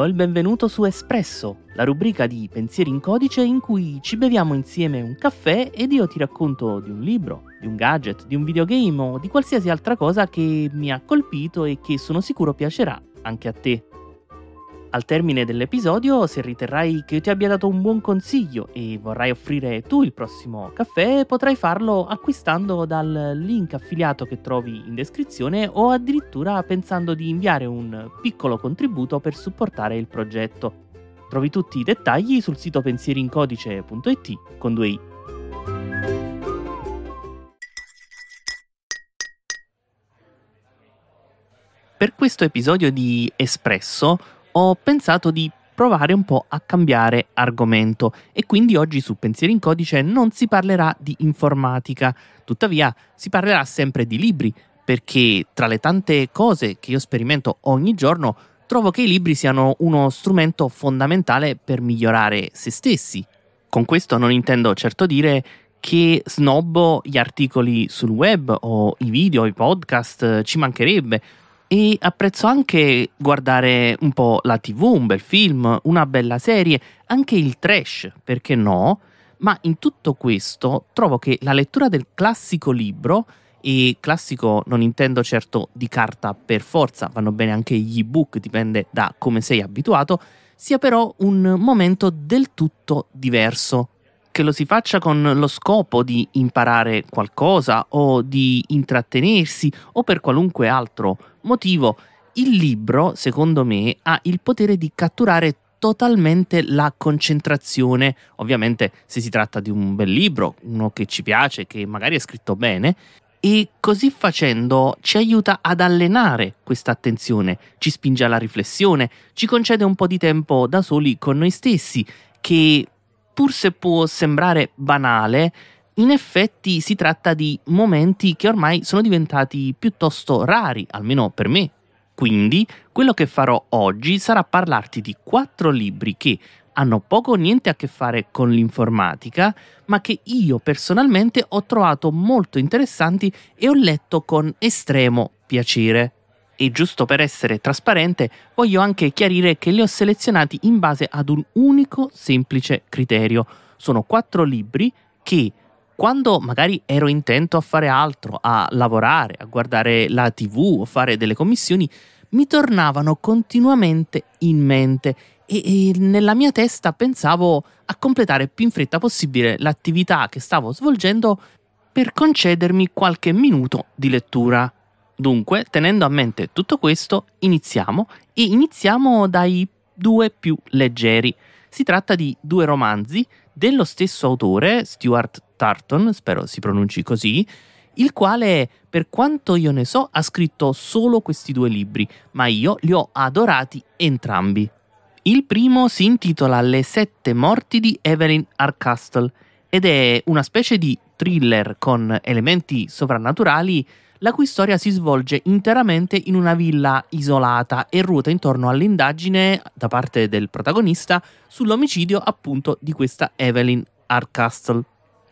do il benvenuto su Espresso, la rubrica di Pensieri in codice in cui ci beviamo insieme un caffè ed io ti racconto di un libro, di un gadget, di un videogame o di qualsiasi altra cosa che mi ha colpito e che sono sicuro piacerà anche a te. Al termine dell'episodio, se riterrai che io ti abbia dato un buon consiglio e vorrai offrire tu il prossimo caffè, potrai farlo acquistando dal link affiliato che trovi in descrizione o addirittura pensando di inviare un piccolo contributo per supportare il progetto. Trovi tutti i dettagli sul sito pensierincodice.it con due i. Per questo episodio di Espresso ho pensato di provare un po' a cambiare argomento e quindi oggi su Pensieri in Codice non si parlerà di informatica, tuttavia si parlerà sempre di libri, perché tra le tante cose che io sperimento ogni giorno trovo che i libri siano uno strumento fondamentale per migliorare se stessi. Con questo non intendo certo dire che snobbo gli articoli sul web o i video, i podcast, ci mancherebbe, e apprezzo anche guardare un po' la tv, un bel film, una bella serie, anche il trash, perché no? Ma in tutto questo trovo che la lettura del classico libro, e classico non intendo certo di carta per forza, vanno bene anche gli ebook, dipende da come sei abituato, sia però un momento del tutto diverso che lo si faccia con lo scopo di imparare qualcosa o di intrattenersi o per qualunque altro motivo, il libro, secondo me, ha il potere di catturare totalmente la concentrazione. Ovviamente se si tratta di un bel libro, uno che ci piace, che magari è scritto bene, e così facendo ci aiuta ad allenare questa attenzione, ci spinge alla riflessione, ci concede un po' di tempo da soli con noi stessi, che pur se può sembrare banale, in effetti si tratta di momenti che ormai sono diventati piuttosto rari, almeno per me. Quindi quello che farò oggi sarà parlarti di quattro libri che hanno poco o niente a che fare con l'informatica, ma che io personalmente ho trovato molto interessanti e ho letto con estremo piacere. E giusto per essere trasparente, voglio anche chiarire che li ho selezionati in base ad un unico semplice criterio. Sono quattro libri che quando magari ero intento a fare altro, a lavorare, a guardare la tv o fare delle commissioni, mi tornavano continuamente in mente e, e, nella mia testa pensavo a completare più in fretta possibile l'attività che stavo svolgendo per concedermi qualche minuto di lettura. Dunque, tenendo a mente tutto questo, iniziamo e iniziamo dai due più leggeri. Si tratta di due romanzi dello stesso autore, Stuart Tarton, spero si pronunci così, il quale, per quanto io ne so, ha scritto solo questi due libri, ma io li ho adorati entrambi. Il primo si intitola Le sette morti di Evelyn Arcastle ed è una specie di thriller con elementi sovrannaturali la cui storia si svolge interamente in una villa isolata e ruota intorno all'indagine da parte del protagonista sull'omicidio appunto di questa Evelyn Hardcastle.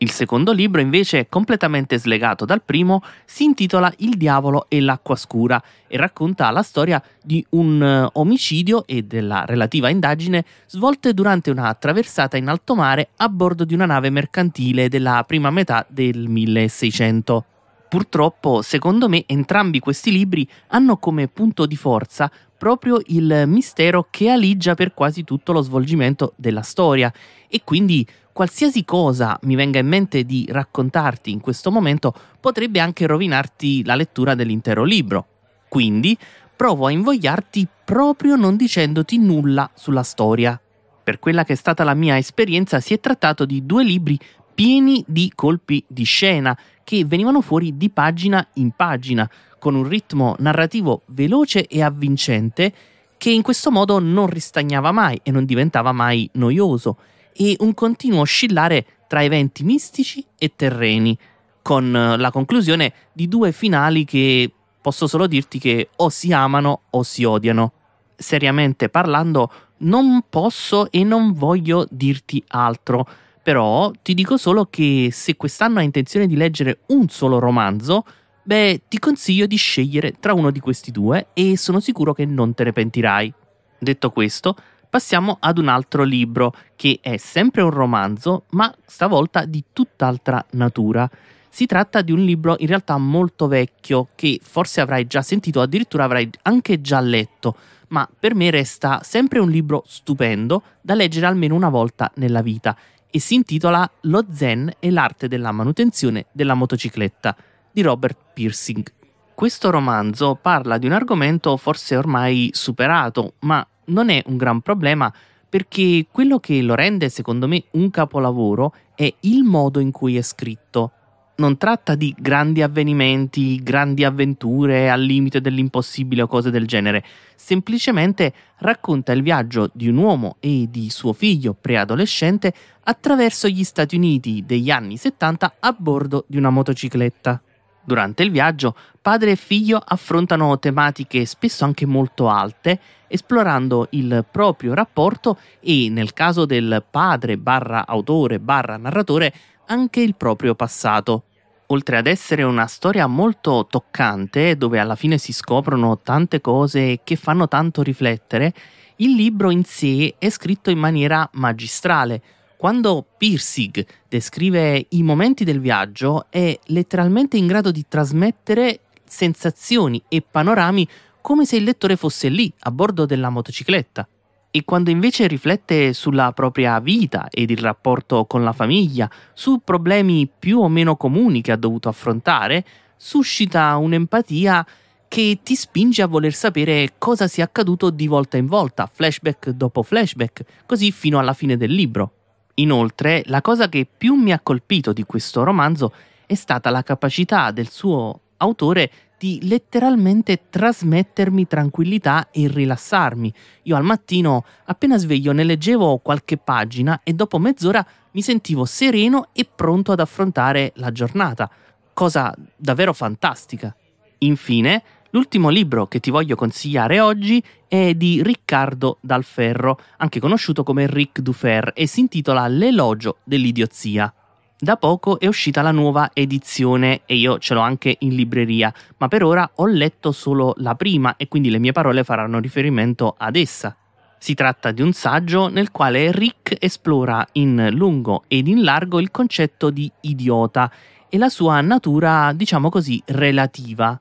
Il secondo libro, invece, completamente slegato dal primo, si intitola Il diavolo e l'acqua scura e racconta la storia di un eh, omicidio e della relativa indagine svolte durante una traversata in alto mare a bordo di una nave mercantile della prima metà del 1600. Purtroppo, secondo me, entrambi questi libri hanno come punto di forza proprio il mistero che aligia per quasi tutto lo svolgimento della storia e quindi qualsiasi cosa mi venga in mente di raccontarti in questo momento potrebbe anche rovinarti la lettura dell'intero libro. Quindi provo a invogliarti proprio non dicendoti nulla sulla storia. Per quella che è stata la mia esperienza si è trattato di due libri pieni di colpi di scena che venivano fuori di pagina in pagina, con un ritmo narrativo veloce e avvincente che in questo modo non ristagnava mai e non diventava mai noioso, e un continuo oscillare tra eventi mistici e terreni, con eh, la conclusione di due finali che posso solo dirti che o si amano o si odiano. Seriamente parlando, non posso e non voglio dirti altro però ti dico solo che se quest'anno hai intenzione di leggere un solo romanzo, beh, ti consiglio di scegliere tra uno di questi due e sono sicuro che non te ne pentirai. Detto questo, passiamo ad un altro libro che è sempre un romanzo, ma stavolta di tutt'altra natura. Si tratta di un libro in realtà molto vecchio che forse avrai già sentito, addirittura avrai anche già letto, ma per me resta sempre un libro stupendo da leggere almeno una volta nella vita e si intitola Lo Zen e l'arte della manutenzione della motocicletta di Robert Piercing. Questo romanzo parla di un argomento forse ormai superato, ma non è un gran problema perché quello che lo rende secondo me un capolavoro è il modo in cui è scritto non tratta di grandi avvenimenti, grandi avventure al limite dell'impossibile o cose del genere, semplicemente racconta il viaggio di un uomo e di suo figlio preadolescente attraverso gli Stati Uniti degli anni 70 a bordo di una motocicletta. Durante il viaggio, padre e figlio affrontano tematiche spesso anche molto alte, esplorando il proprio rapporto e, nel caso del padre barra autore barra narratore, anche il proprio passato oltre ad essere una storia molto toccante, dove alla fine si scoprono tante cose che fanno tanto riflettere, il libro in sé è scritto in maniera magistrale. Quando Pirsig descrive i momenti del viaggio è letteralmente in grado di trasmettere sensazioni e panorami come se il lettore fosse lì, a bordo della motocicletta e quando invece riflette sulla propria vita ed il rapporto con la famiglia, su problemi più o meno comuni che ha dovuto affrontare, suscita un'empatia che ti spinge a voler sapere cosa sia accaduto di volta in volta, flashback dopo flashback, così fino alla fine del libro. Inoltre, la cosa che più mi ha colpito di questo romanzo è stata la capacità del suo autore di letteralmente trasmettermi tranquillità e rilassarmi. Io al mattino, appena sveglio, ne leggevo qualche pagina e dopo mezz'ora mi sentivo sereno e pronto ad affrontare la giornata, cosa davvero fantastica. Infine, l'ultimo libro che ti voglio consigliare oggi è di Riccardo Dalferro, anche conosciuto come Ric Dufer, e si intitola L'elogio dell'idiozia. Da poco è uscita la nuova edizione e io ce l'ho anche in libreria, ma per ora ho letto solo la prima e quindi le mie parole faranno riferimento ad essa. Si tratta di un saggio nel quale Rick esplora in lungo ed in largo il concetto di idiota e la sua natura, diciamo così, relativa.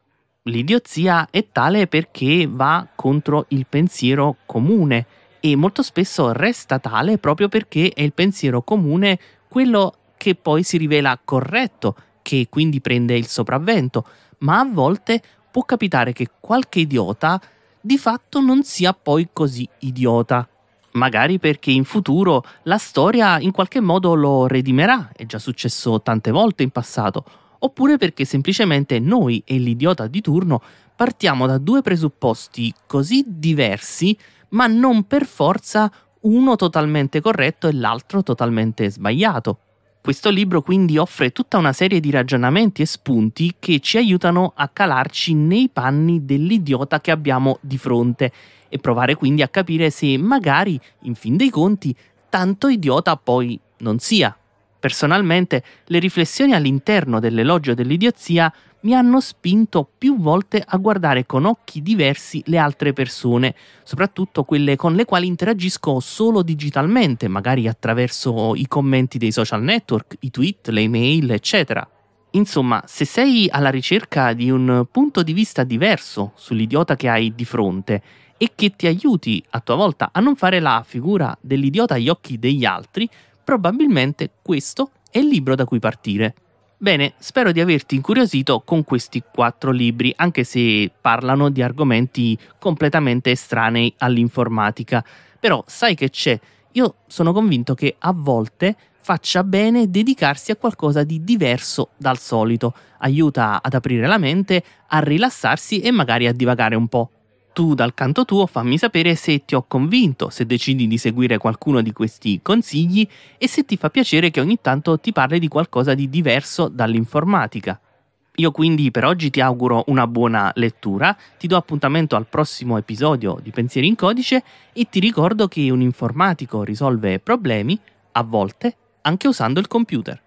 L'idiozia è tale perché va contro il pensiero comune e molto spesso resta tale proprio perché è il pensiero comune quello che poi si rivela corretto, che quindi prende il sopravvento, ma a volte può capitare che qualche idiota di fatto non sia poi così idiota. Magari perché in futuro la storia in qualche modo lo redimerà, è già successo tante volte in passato, oppure perché semplicemente noi e l'idiota di turno partiamo da due presupposti così diversi, ma non per forza uno totalmente corretto e l'altro totalmente sbagliato. Questo libro quindi offre tutta una serie di ragionamenti e spunti che ci aiutano a calarci nei panni dell'idiota che abbiamo di fronte e provare quindi a capire se magari, in fin dei conti, tanto idiota poi non sia. Personalmente, le riflessioni all'interno dell'elogio dell'idiozia mi hanno spinto più volte a guardare con occhi diversi le altre persone, soprattutto quelle con le quali interagisco solo digitalmente, magari attraverso i commenti dei social network, i tweet, le email, eccetera. Insomma, se sei alla ricerca di un punto di vista diverso sull'idiota che hai di fronte e che ti aiuti a tua volta a non fare la figura dell'idiota agli occhi degli altri, probabilmente questo è il libro da cui partire. Bene, spero di averti incuriosito con questi quattro libri, anche se parlano di argomenti completamente estranei all'informatica. Però sai che c'è, io sono convinto che a volte faccia bene dedicarsi a qualcosa di diverso dal solito, aiuta ad aprire la mente, a rilassarsi e magari a divagare un po' tu dal canto tuo fammi sapere se ti ho convinto, se decidi di seguire qualcuno di questi consigli e se ti fa piacere che ogni tanto ti parli di qualcosa di diverso dall'informatica. Io quindi per oggi ti auguro una buona lettura, ti do appuntamento al prossimo episodio di Pensieri in Codice e ti ricordo che un informatico risolve problemi, a volte, anche usando il computer.